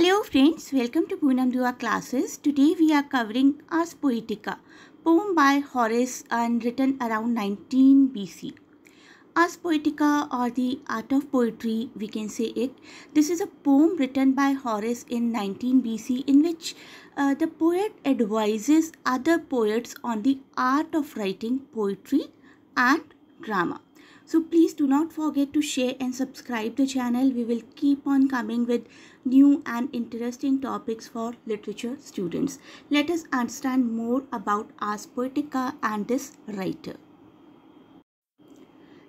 Hello friends, welcome to Poonam Dua classes. Today we are covering Ars Poetica, poem by Horace and written around 19 BC. Ars Poetica or the art of poetry, we can say it. This is a poem written by Horace in 19 BC in which uh, the poet advises other poets on the art of writing poetry and drama. So please do not forget to share and subscribe the channel. We will keep on coming with new and interesting topics for literature students. Let us understand more about Ars Poetica and this writer.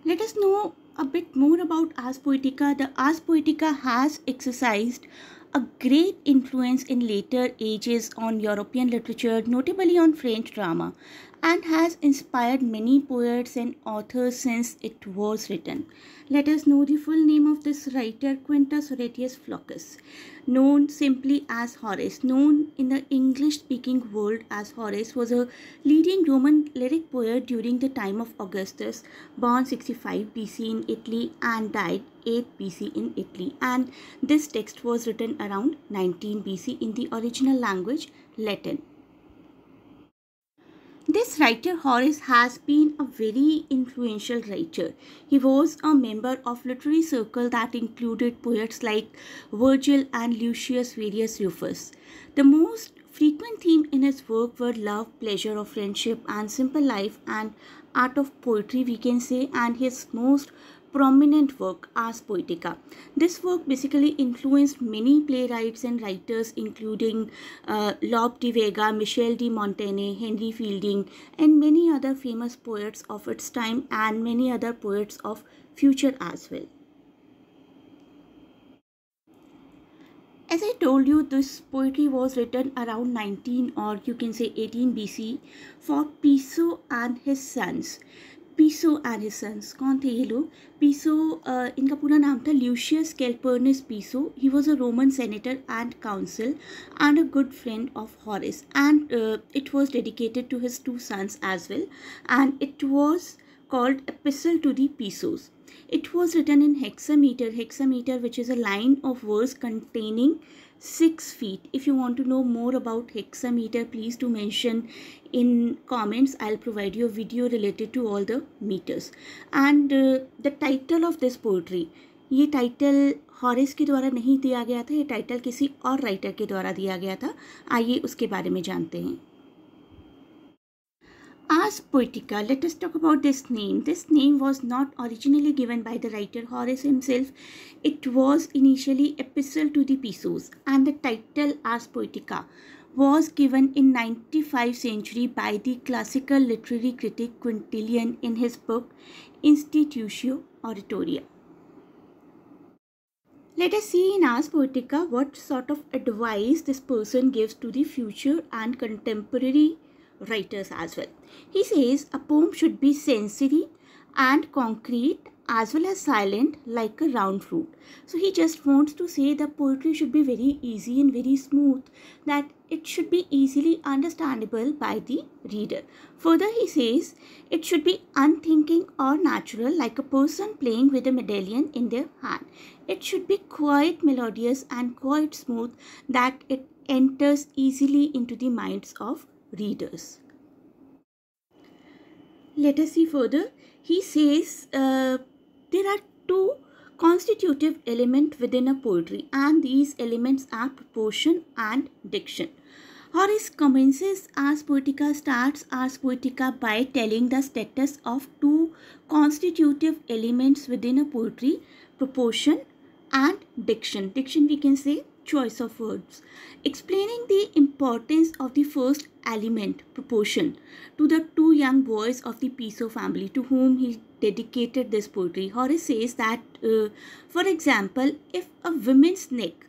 Let us know a bit more about Ars Poetica. The Ars Poetica has exercised a great influence in later ages on European literature, notably on French drama and has inspired many poets and authors since it was written. Let us know the full name of this writer, Quintus Horatius Flaccus, known simply as Horace. Known in the English speaking world as Horace, was a leading Roman lyric poet during the time of Augustus, born 65 BC in Italy and died 8 BC in Italy. And this text was written around 19 BC in the original language, Latin. This writer Horace has been a very influential writer. He was a member of literary circle that included poets like Virgil and Lucius Verus Rufus. The most frequent theme in his work were love, pleasure or friendship and simple life and art of poetry we can say and his most prominent work as Poetica. This work basically influenced many playwrights and writers including uh, Lope de Vega, Michel de Montaigne, Henry Fielding and many other famous poets of its time and many other poets of future as well. as i told you this poetry was written around 19 or you can say 18 bc for piso and his sons Piso and sons कौन थे ये लोग Piso इनका पूरा नाम था Lucius Calpurnius Piso he was a Roman senator and council and a good friend of Horace and it was dedicated to his two sons as well and it was called Epistle to the Pisos it was written in hexameter hexameter which is a line of words containing six feet if you want to know more about hexameter please do mention in comments i'll provide you a video related to all the meters and uh, the title of this poetry ये title Horace के द्वारा नहीं दिया गया था ये title किसी और राइटर के द्वारा दिया गया था आइए उसके बारे में जानते हैं As Poetica, let us talk about this name. This name was not originally given by the writer Horace himself. It was initially Epistle to the Pisos and the title As Poetica was given in 95th century by the classical literary critic Quintilian in his book Institutio Oratoria. Let us see in Ars Poetica what sort of advice this person gives to the future and contemporary writers as well. He says a poem should be sensory and concrete as well as silent like a round fruit. So he just wants to say that poetry should be very easy and very smooth, that it should be easily understandable by the reader. Further, he says it should be unthinking or natural like a person playing with a medallion in their hand. It should be quite melodious and quite smooth that it enters easily into the minds of readers. Let us see further. He says uh, there are two constitutive elements within a poetry and these elements are proportion and diction. Horace commences Ars Poetica starts Ars Poetica by telling the status of two constitutive elements within a poetry, proportion and diction. Diction we can say choice of words explaining the importance of the first element proportion to the two young boys of the Piso family to whom he dedicated this poetry. Horace says that, uh, for example, if a woman's neck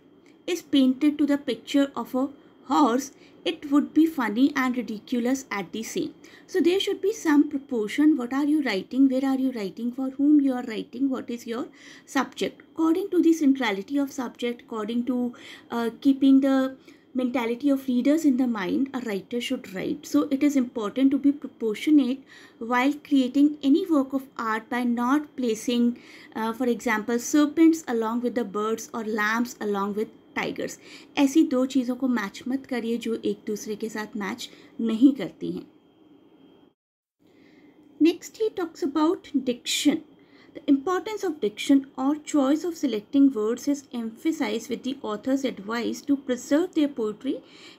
is painted to the picture of a horse, it would be funny and ridiculous at the same so there should be some proportion what are you writing where are you writing for whom you are writing what is your subject according to the centrality of subject according to uh, keeping the mentality of readers in the mind a writer should write so it is important to be proportionate while creating any work of art by not placing uh, for example serpents along with the birds or lambs along with tigers ऐसी दो चीज़ों को match मत करिए जो एक दूसरे के साथ मैच नहीं करती हैं next he talks about diction the importance of diction और choice of selecting words is emphasize with the author's advice to preserve their poetry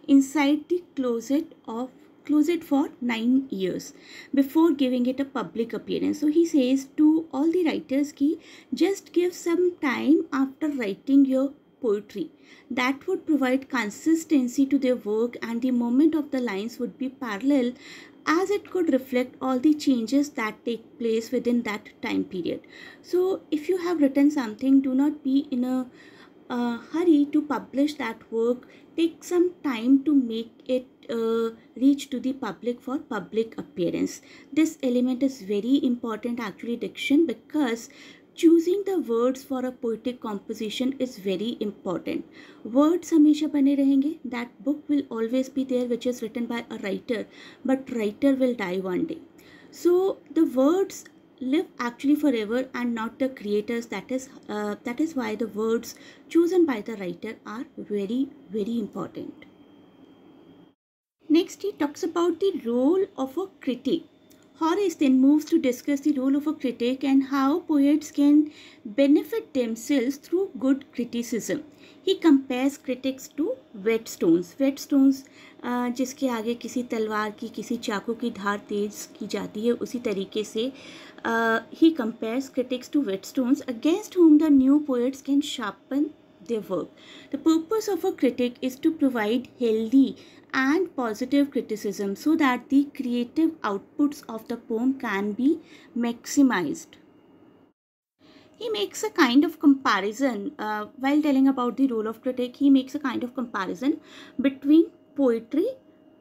inside the closet of close it for 9 years before giving it a public appearance so he says to all the writers ki just give some time after writing your poetry that would provide consistency to their work and the movement of the lines would be parallel as it could reflect all the changes that take place within that time period so if you have written something do not be in a uh, hurry to publish that work take some time to make it uh, reach to the public for public appearance this element is very important actually diction because choosing the words for a poetic composition is very important words हमेशा बने रहेंगे that book will always be there which is written by a writer but writer will die one day so the words live actually forever and not the creators that is uh, that is why the words chosen by the writer are very very important next he talks about the role of a critic Horace then moves to discuss the role of a critic and how poets can benefit themselves through good criticism. He compares critics to whetstones. Whetstones जिसके आगे किसी तलवार की किसी चाकू की धार तेज की जाती है उसी तरीके से ही compares critics to whetstones against whom the new poets can sharpen their work. The purpose of a critic is to provide healthy and positive criticism so that the creative outputs of the poem can be maximized. He makes a kind of comparison uh, while telling about the role of critic. He makes a kind of comparison between poetry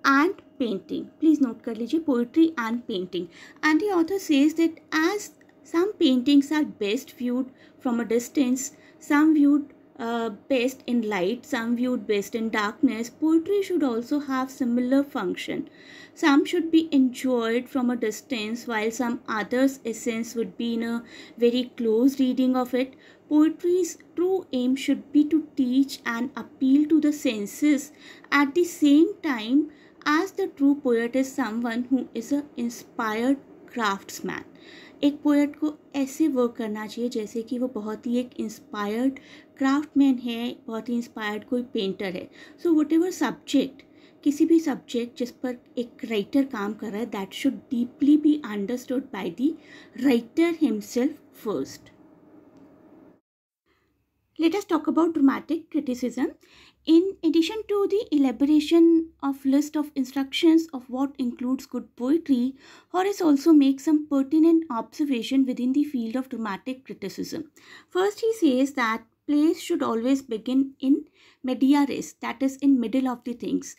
and painting. Please note कर लीजिए poetry and painting. And the author says that as some paintings are best viewed from a distance, some viewed uh, based in light, some viewed based in darkness, poetry should also have similar function. Some should be enjoyed from a distance while some others' essence would be in a very close reading of it. Poetry's true aim should be to teach and appeal to the senses at the same time as the true poet is someone who is an inspired craftsman एक poet को ऐसे work करना चाहिए जैसे कि वो बहुत ही एक इंस्पायर्ड क्राफ्टमैन है बहुत ही इंस्पायर्ड कोई पेंटर है सो वट एवर सब्जेक्ट किसी भी सब्जेक्ट जिस पर एक राइटर काम कर रहा है that should deeply be understood by the writer himself first Let us talk about dramatic criticism. In addition to the elaboration of list of instructions of what includes good poetry, Horace also makes some pertinent observation within the field of dramatic criticism. First, he says that plays should always begin in media res, that is in middle of the things.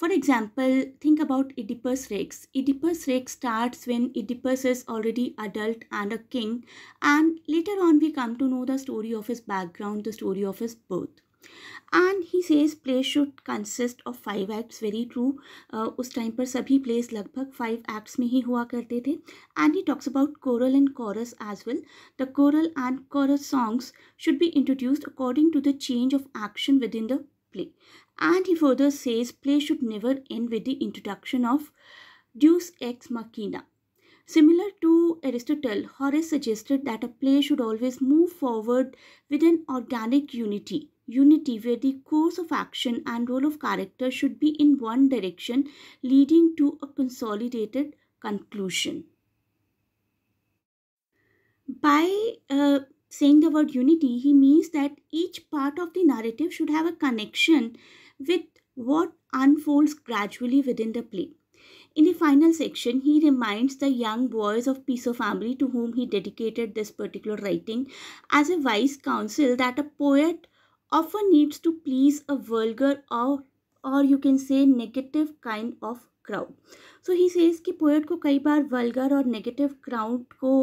For example, think about Oedipus Rex. Oedipus Rex starts when Oedipus is already adult and a king, and later on we come to know the story of his background, the story of his birth. And he says play should consist of five acts, very true. Uh, उस time पर सभी plays लगभग five acts में ही हुआ And he talks about choral and chorus as well. The choral and chorus songs should be introduced according to the change of action within the play. And he further says play should never end with the introduction of deus ex machina. Similar to Aristotle, Horace suggested that a play should always move forward with an organic unity, unity where the course of action and role of character should be in one direction, leading to a consolidated conclusion. By uh, saying the word unity, he means that each part of the narrative should have a connection with what unfolds gradually within the play. In the final section, he reminds the young boys of Piso family to whom he dedicated this particular writing as a wise counsel that a poet often needs to please a vulgar or or you can say negative kind of crowd. So he says कि poet को कई बार vulgar और negative crowd को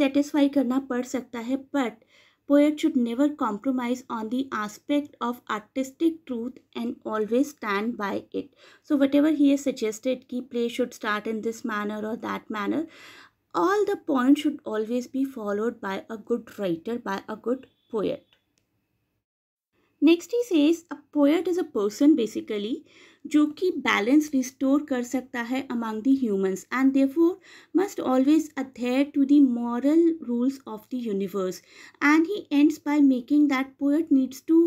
satisfy करना पड़ सकता है but Poet should never compromise on the aspect of artistic truth and always stand by it. So whatever he has suggested, key play should start in this manner or that manner. All the points should always be followed by a good writer, by a good poet. Next he says a poet is a person basically जो कि balance restore कर सकता है among the humans and for must always adhere to the moral rules of the universe and he ends by making that poet needs to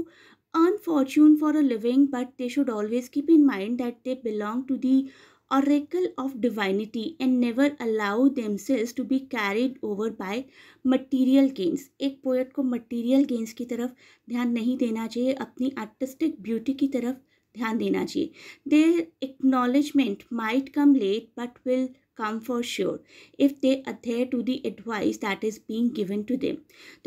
earn for a living but they should always keep in mind that they belong to to oracle of divinity and never allow themselves to be carried over by material gains ek poet ko material gains ki taraf dhyan nahi dena chahiye apni artistic beauty ki taraf dhyan dena chahiye their acknowledgement might come late but will come for sure if they adhere to the advice that is being given to them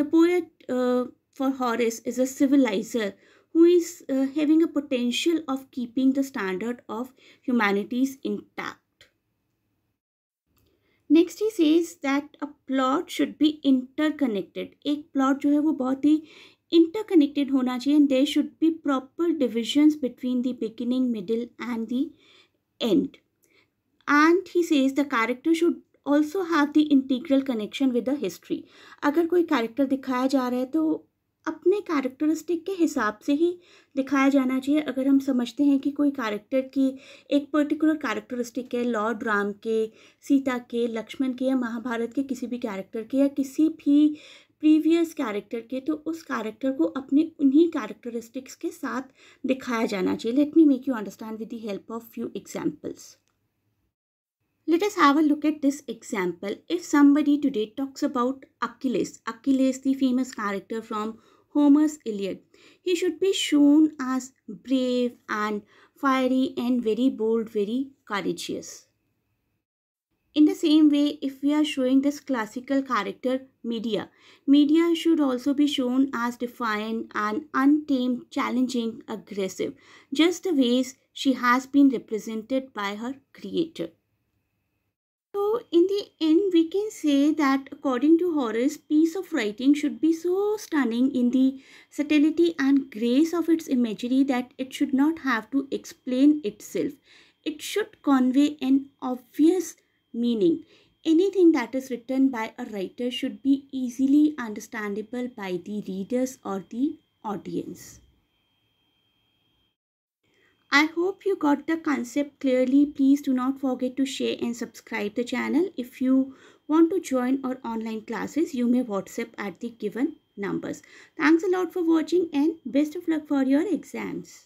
the poet uh, for horace is a civilizer who is uh, having a potential of keeping the standard of humanities intact. Next he says that a plot should be interconnected. A plot jo hai wo bahut hi interconnected hona and there should be proper divisions between the beginning, middle and the end. And he says the character should also have the integral connection with the history. If a character is shown, then अपने characteristic के हिसाब से ही दिखाया जाना चाहिए अगर हम समझते हैं कि कोई कैरेक्टर की एक पर्टिकुलर कैरेक्टरिस्टिक है लॉर्ड राम के सीता के लक्ष्मण के या महाभारत के किसी भी कैरेक्टर के या किसी भी प्रीवियस कैरेक्टर के तो उस कैरेक्टर को अपने उन्हीं कैरेक्टरिस्टिक्स के साथ दिखाया जाना चाहिए let me make you understand with the help of few examples let us have a look at this example if somebody today talks about Achilles Achilles the famous character from Homer's Iliad. He should be shown as brave and fiery and very bold, very courageous. In the same way, if we are showing this classical character media, media should also be shown as defiant and untamed, challenging, aggressive, just the ways she has been represented by her creator. So in the end, we can say that according to Horace, piece of writing should be so stunning in the subtlety and grace of its imagery that it should not have to explain itself. It should convey an obvious meaning. Anything that is written by a writer should be easily understandable by the readers or the audience. I hope you got the concept clearly. Please do not forget to share and subscribe the channel. If you want to join our online classes, you may WhatsApp at the given numbers. Thanks a lot for watching and best of luck for your exams.